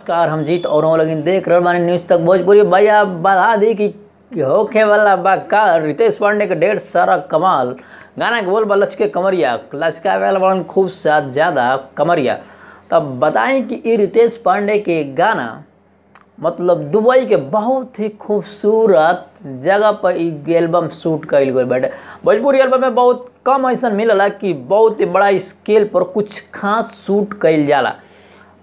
नमस्कार हम जीत और लेकिन देख रहे मानी न्यूज़ तक भोजपुरी भैया बता दी कि होके वाला बाका रितेश पांडे का डेढ़ सारा कमाल गाना के बोल बा लचके कमरिया लचका वाला बड़न खूब साथ ज़्यादा कमरिया तब बताएं कि ये रितेश पांडे के गाना मतलब दुबई के बहुत ही खूबसूरत जगह पर एल्बम शूट कल गए बैठे भोजपुरी एल्बम में बहुत कम ऐसा मिलला कि बहुत ही बड़ा स्केल पर कुछ खास शूट कल जाला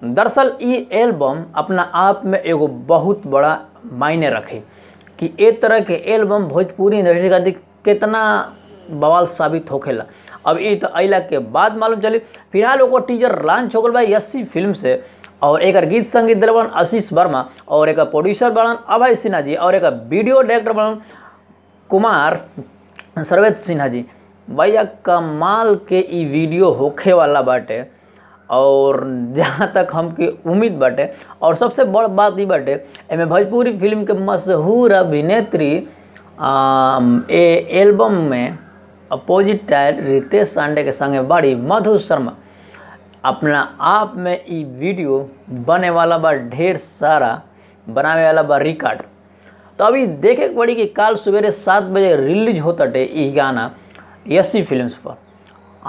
दरअसल ये एल्बम अपना आप में एगो बहुत बड़ा मायने रखे कि ए तरह के एल्बम भोजपुरी इंडस्ट्री खातिर कितना बवाल साबित होखेला अब ये तो अला के बाद मालूम चली फिलहाल वो टीजर लॉन्च हो गल यस्सी फिल्म से और एक गीत संगीत दिल बन आशीष वर्मा और एक प्रोड्यूसर बनन अभय सिन्हा जी और एक वीडियो डायरेक्टर बनन कुमार सर्वेद सिन्हा जी भैया कमाल के ई वीडियो होखे वाला बाटे और जहाँ तक हमके उम्मीद बटे और सबसे बड़ बात ये बटे एम भोजपुरी फिल्म के मशहूर अभिनेत्री ए एल्बम में अपोजिट टाइल रितेश सांडे के संगे बाड़ी मधु शर्मा अपना आप में ये वीडियो बने वाला बा ढेर सारा बनावे वाला बा रिकॉर्ड तो अभी देखे पड़ी कि काल सवेरे सात बजे रिलीज होता टे ई गाना यसी फिल्म्स पर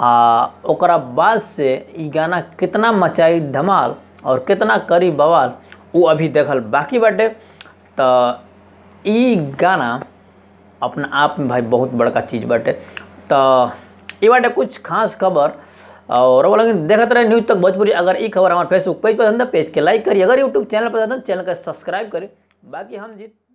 बाद से गाना कितना मचाई धमाल और कितना करी बवाल वो अभी देखल बाकी बाटे तो गाना अपना आप में भाई बहुत बड़का चीज़ बाटे तो ये बाटे कुछ खास खबर और अब देखते रहे न्यूज़ तक भोजपुरी अगर ये खबर हमारे फेसबुक पेज पसंद है पेज के लाइक करिए अगर यूट्यूब चैनल पसंद है चैनल का सब्सक्राइब करिए बाकी हम जीत